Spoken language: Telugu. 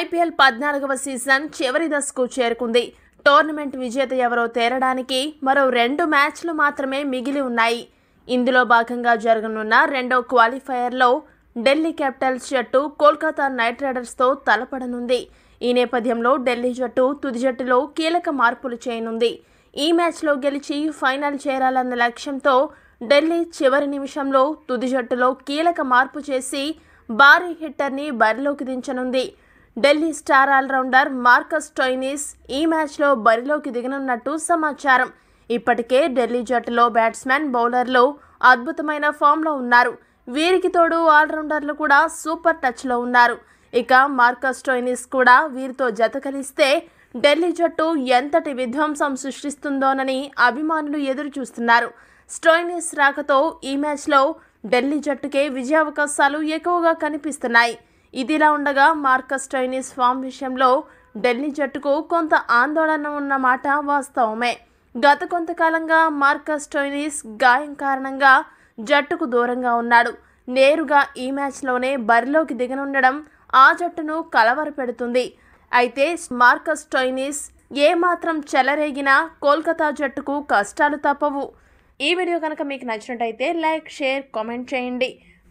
ఐపీఎల్ పద్నాలుగవ సీజన్ చివరి దశకు చేరుకుంది టోర్నమెంట్ విజేత ఎవరో తేరడానికి మరో రెండు మ్యాచ్లు మాత్రమే మిగిలి ఉన్నాయి ఇందులో భాగంగా జరగనున్న రెండో క్వాలిఫైయర్లో ఢిల్లీ క్యాపిటల్స్ జట్టు కోల్కతా నైట్ రైడర్స్తో తలపడనుంది ఈ నేపథ్యంలో ఢిల్లీ జట్టు తుది జట్టులో కీలక మార్పులు చేయనుంది ఈ మ్యాచ్లో గెలిచి ఫైనల్ చేరాలన్న లక్ష్యంతో ఢిల్లీ చివరి నిమిషంలో తుది జట్టులో కీలక మార్పు చేసి భారీ హిట్టర్ని బరిలోకి దించనుంది Delhi star allrounder Marcus Stoinis ఈ మ్యాచ్లో బరిలోకి దిగనున్నట్టు సమాచారం ఇప్పటికే ఢిల్లీ జట్టులో బ్యాట్స్మెన్ బౌలర్లు అద్భుతమైన ఫామ్లో ఉన్నారు వీరికి తోడు ఆల్రౌండర్లు కూడా సూపర్ టచ్లో ఉన్నారు ఇక మార్కస్ టోయినిస్ కూడా వీరితో జత కలిస్తే ఢిల్లీ జట్టు ఎంతటి విధ్వంసం సృష్టిస్తుందోనని అభిమానులు ఎదురు చూస్తున్నారు స్టోయినిస్ రాకతో ఈ మ్యాచ్లో ఢిల్లీ జట్టుకే విజయావకాశాలు ఎక్కువగా కనిపిస్తున్నాయి ఇదిలా ఉండగా మార్కస్ చైనీస్ ఫామ్ విషయంలో ఢిల్లీ జట్టుకు కొంత ఆందోళన ఉన్న మాట వాస్తవమే గత కొంతకాలంగా మార్కస్ టోయినిస్ గాయం కారణంగా జట్టుకు దూరంగా ఉన్నాడు నేరుగా ఈ మ్యాచ్లోనే బరిలోకి దిగనుండడం ఆ జట్టును కలవరపెడుతుంది అయితే మార్కస్ టోయినిస్ ఏమాత్రం చెలరేగినా కోల్కతా జట్టుకు కష్టాలు తప్పవు ఈ వీడియో కనుక మీకు నచ్చినట్టయితే లైక్ షేర్ కామెంట్ చేయండి